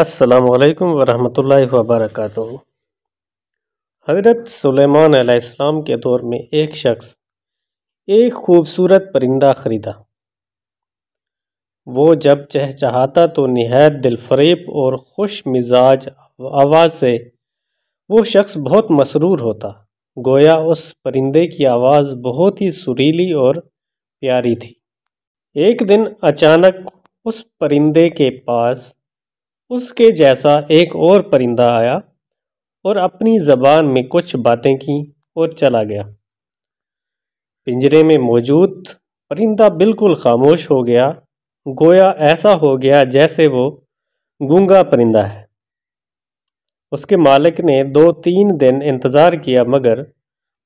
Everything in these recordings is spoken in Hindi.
असलकम वरहमल वबरक हज़रत सलेमान के दौर में एक शख्स एक खूबसूरत परिंदा ख़रीदा वो जब चहचहाता तो नहायत दिलफरेब और खुश मिजाज आवाज़ से वो शख्स बहुत मसरूर होता गोया उस परिंदे की आवाज़ बहुत ही सुरीली और प्यारी थी एक दिन अचानक उस परिंदे के पास उसके जैसा एक और परिंदा आया और अपनी ज़बान में कुछ बातें की और चला गया पिंजरे में मौजूद परिंदा बिल्कुल खामोश हो गया गोया ऐसा हो गया जैसे वो गूंगा परिंदा है उसके मालिक ने दो तीन दिन इंतज़ार किया मगर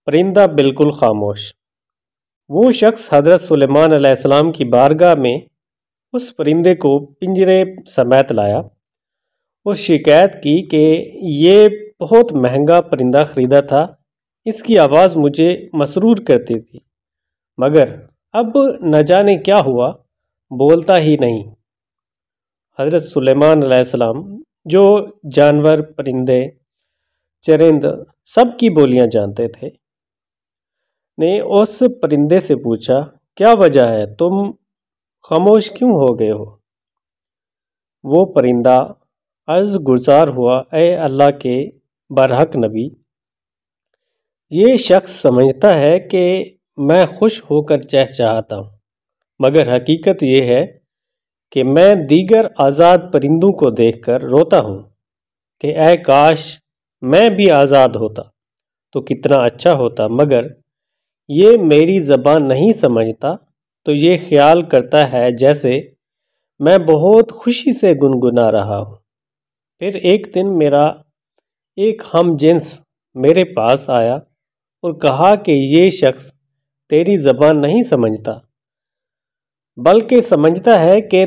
परिंदा बिल्कुल खामोश वो शख्स हज़रत सलेमान सलेमान की बारगाह में उस परिंदे को पिंजरे समेत लाया उस शिकायत की कि ये बहुत महंगा परिंदा ख़रीदा था इसकी आवाज़ मुझे मसरूर करती थी मगर अब न जाने क्या हुआ बोलता ही नहीं हज़रत सुलेमान सलाम जो जानवर परिंदे चरिंद सब की बोलियां जानते थे ने उस परिंदे से पूछा क्या वजह है तुम खामोश क्यों हो गए हो वो परिंदा अर्ज़ गुजार हुआ ए अल्लाह के बरहक नबी ये शख्स समझता है कि मैं खुश होकर चह चाहता हूँ मगर हकीकत यह है कि मैं दीगर आज़ाद परिंदों को देखकर रोता हूँ कि ए काश मैं भी आज़ाद होता तो कितना अच्छा होता मगर ये मेरी ज़बान नहीं समझता तो ये ख्याल करता है जैसे मैं बहुत खुशी से गुनगुना रहा हूँ फिर एक दिन मेरा एक हम जेंस मेरे पास आया और कहा कि ये शख्स तेरी ज़बान नहीं समझता बल्कि समझता है कि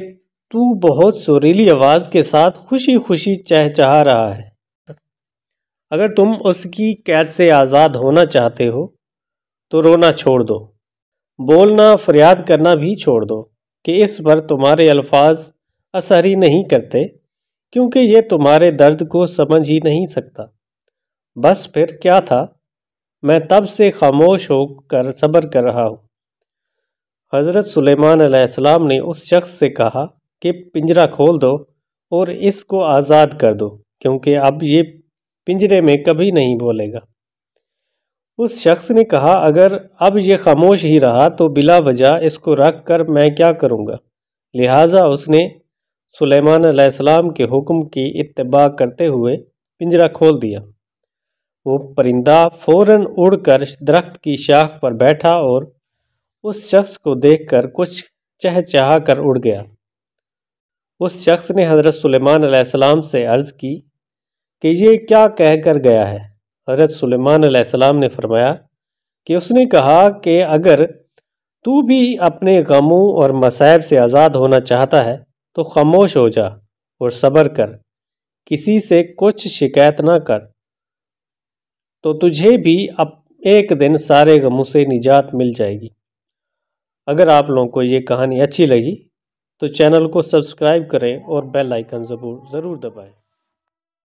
तू बहुत सुरीली आवाज़ के साथ खुशी खुशी चहचहा रहा है अगर तुम उसकी कैद से आज़ाद होना चाहते हो तो रोना छोड़ दो बोलना फरियाद करना भी छोड़ दो कि इस पर तुम्हारे अल्फाज असर ही नहीं करते क्योंकि ये तुम्हारे दर्द को समझ ही नहीं सकता बस फिर क्या था मैं तब से खामोश होकर सब्र कर रहा हूँ हज़रत सुलेमान अलैहिस्सलाम ने उस शख्स से कहा कि पिंजरा खोल दो और इसको आज़ाद कर दो क्योंकि अब ये पिंजरे में कभी नहीं बोलेगा उस शख्स ने कहा अगर अब ये खामोश ही रहा तो बिला वजह इसको रख कर मैं क्या करूँगा लिहाजा उसने सुलेमान अलैहिस्सलाम के हुक्म की इत्तबा करते हुए पिंजरा खोल दिया वो परिंदा फौरन उड़कर दरख्त की शाख पर बैठा और उस शख्स को देखकर कुछ चहचहा कर उड़ गया उस शख्स ने हज़रत सुलेमान अलैहिस्सलाम से अर्ज़ की कि ये क्या कह कर गया है हज़रत सुलेमान अलैहिस्सलाम ने फरमाया कि उसने कहा कि अगर तू भी अपने गमों और मसायब से आज़ाद होना चाहता है तो खामोश हो जा और सब्र कर किसी से कुछ शिकायत ना कर तो तुझे भी अब एक दिन सारे गमों से निजात मिल जाएगी अगर आप लोगों को ये कहानी अच्छी लगी तो चैनल को सब्सक्राइब करें और बेल आइकन ज़रूर ज़रूर दबाएं